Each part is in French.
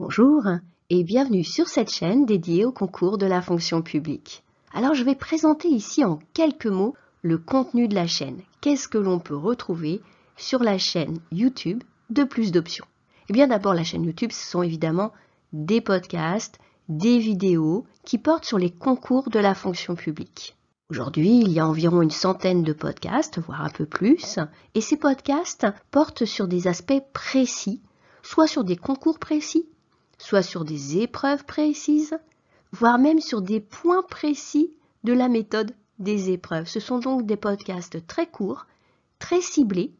Bonjour et bienvenue sur cette chaîne dédiée au concours de la fonction publique. Alors je vais présenter ici en quelques mots le contenu de la chaîne. Qu'est-ce que l'on peut retrouver sur la chaîne YouTube de plus d'options Eh bien d'abord la chaîne YouTube ce sont évidemment des podcasts, des vidéos qui portent sur les concours de la fonction publique. Aujourd'hui, il y a environ une centaine de podcasts, voire un peu plus, et ces podcasts portent sur des aspects précis, soit sur des concours précis, soit sur des épreuves précises, voire même sur des points précis de la méthode des épreuves. Ce sont donc des podcasts très courts, très ciblés,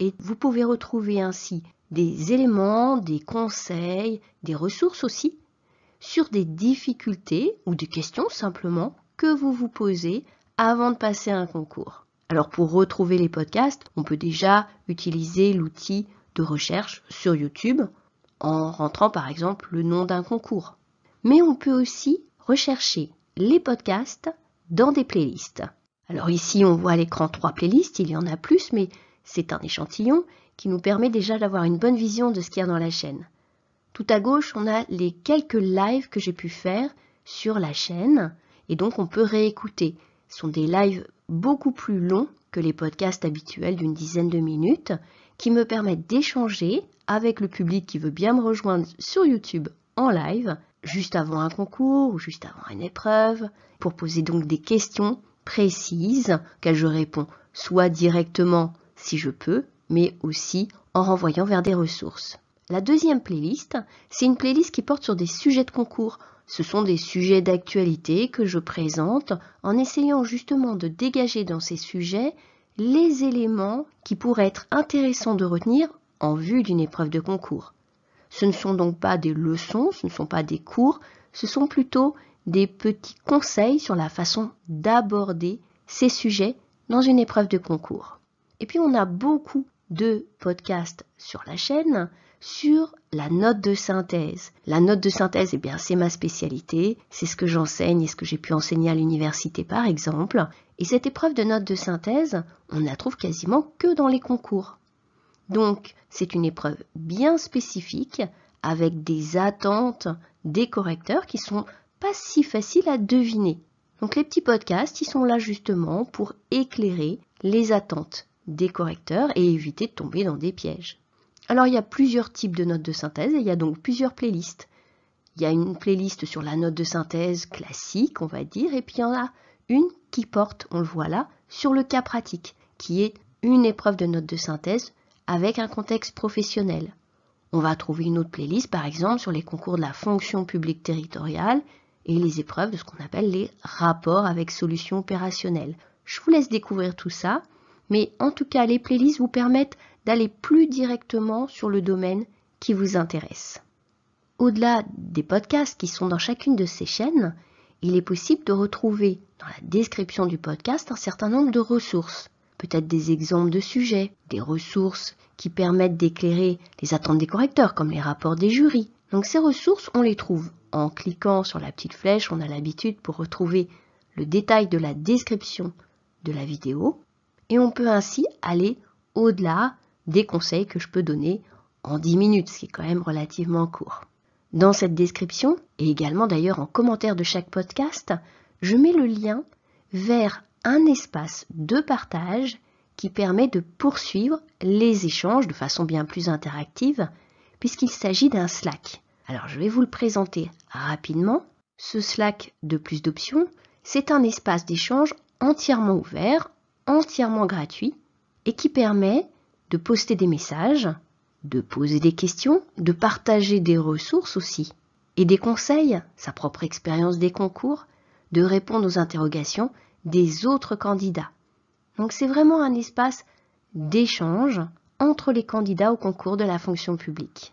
et vous pouvez retrouver ainsi des éléments, des conseils, des ressources aussi, sur des difficultés ou des questions simplement que vous vous posez avant de passer à un concours. Alors pour retrouver les podcasts, on peut déjà utiliser l'outil de recherche sur YouTube en rentrant par exemple le nom d'un concours. Mais on peut aussi rechercher les podcasts dans des playlists. Alors ici, on voit à l'écran trois playlists, il y en a plus, mais c'est un échantillon qui nous permet déjà d'avoir une bonne vision de ce qu'il y a dans la chaîne. Tout à gauche, on a les quelques lives que j'ai pu faire sur la chaîne, et donc on peut réécouter. Ce sont des lives beaucoup plus longs que les podcasts habituels d'une dizaine de minutes, qui me permettent d'échanger avec le public qui veut bien me rejoindre sur YouTube en live, juste avant un concours ou juste avant une épreuve, pour poser donc des questions précises qu'elles je réponds soit directement si je peux, mais aussi en renvoyant vers des ressources. La deuxième playlist, c'est une playlist qui porte sur des sujets de concours. Ce sont des sujets d'actualité que je présente en essayant justement de dégager dans ces sujets les éléments qui pourraient être intéressants de retenir en vue d'une épreuve de concours. Ce ne sont donc pas des leçons, ce ne sont pas des cours, ce sont plutôt des petits conseils sur la façon d'aborder ces sujets dans une épreuve de concours. Et puis on a beaucoup de podcasts sur la chaîne sur la note de synthèse. La note de synthèse, eh bien, c'est ma spécialité, c'est ce que j'enseigne et ce que j'ai pu enseigner à l'université par exemple. Et cette épreuve de note de synthèse, on la trouve quasiment que dans les concours. Donc, c'est une épreuve bien spécifique avec des attentes des correcteurs qui sont pas si faciles à deviner. Donc, les petits podcasts, ils sont là justement pour éclairer les attentes des correcteurs et éviter de tomber dans des pièges. Alors, il y a plusieurs types de notes de synthèse et il y a donc plusieurs playlists. Il y a une playlist sur la note de synthèse classique, on va dire, et puis il y en a une qui porte, on le voit là, sur le cas pratique, qui est une épreuve de note de synthèse avec un contexte professionnel. On va trouver une autre playlist par exemple sur les concours de la fonction publique territoriale et les épreuves de ce qu'on appelle les rapports avec solutions opérationnelles. Je vous laisse découvrir tout ça, mais en tout cas les playlists vous permettent d'aller plus directement sur le domaine qui vous intéresse. Au-delà des podcasts qui sont dans chacune de ces chaînes, il est possible de retrouver dans la description du podcast un certain nombre de ressources peut-être des exemples de sujets, des ressources qui permettent d'éclairer les attentes des correcteurs, comme les rapports des jurys. Donc ces ressources, on les trouve en cliquant sur la petite flèche, on a l'habitude pour retrouver le détail de la description de la vidéo et on peut ainsi aller au-delà des conseils que je peux donner en 10 minutes, ce qui est quand même relativement court. Dans cette description, et également d'ailleurs en commentaire de chaque podcast, je mets le lien vers un espace de partage qui permet de poursuivre les échanges de façon bien plus interactive puisqu'il s'agit d'un Slack. Alors je vais vous le présenter rapidement. Ce Slack de plus d'options, c'est un espace d'échange entièrement ouvert, entièrement gratuit et qui permet de poster des messages, de poser des questions, de partager des ressources aussi et des conseils, sa propre expérience des concours, de répondre aux interrogations des autres candidats. Donc c'est vraiment un espace d'échange entre les candidats au concours de la fonction publique.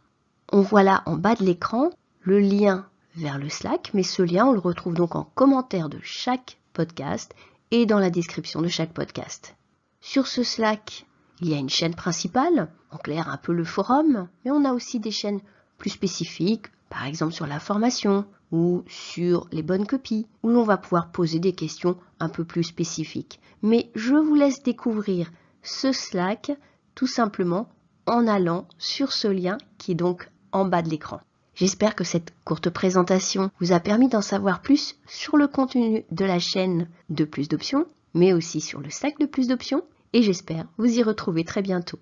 On voit là en bas de l'écran le lien vers le Slack, mais ce lien on le retrouve donc en commentaire de chaque podcast et dans la description de chaque podcast. Sur ce Slack, il y a une chaîne principale, en clair un peu le forum, mais on a aussi des chaînes plus spécifiques, par exemple sur la formation, ou sur les bonnes copies, où l'on va pouvoir poser des questions un peu plus spécifiques. Mais je vous laisse découvrir ce Slack tout simplement en allant sur ce lien qui est donc en bas de l'écran. J'espère que cette courte présentation vous a permis d'en savoir plus sur le contenu de la chaîne de plus d'options, mais aussi sur le Slack de plus d'options, et j'espère vous y retrouver très bientôt.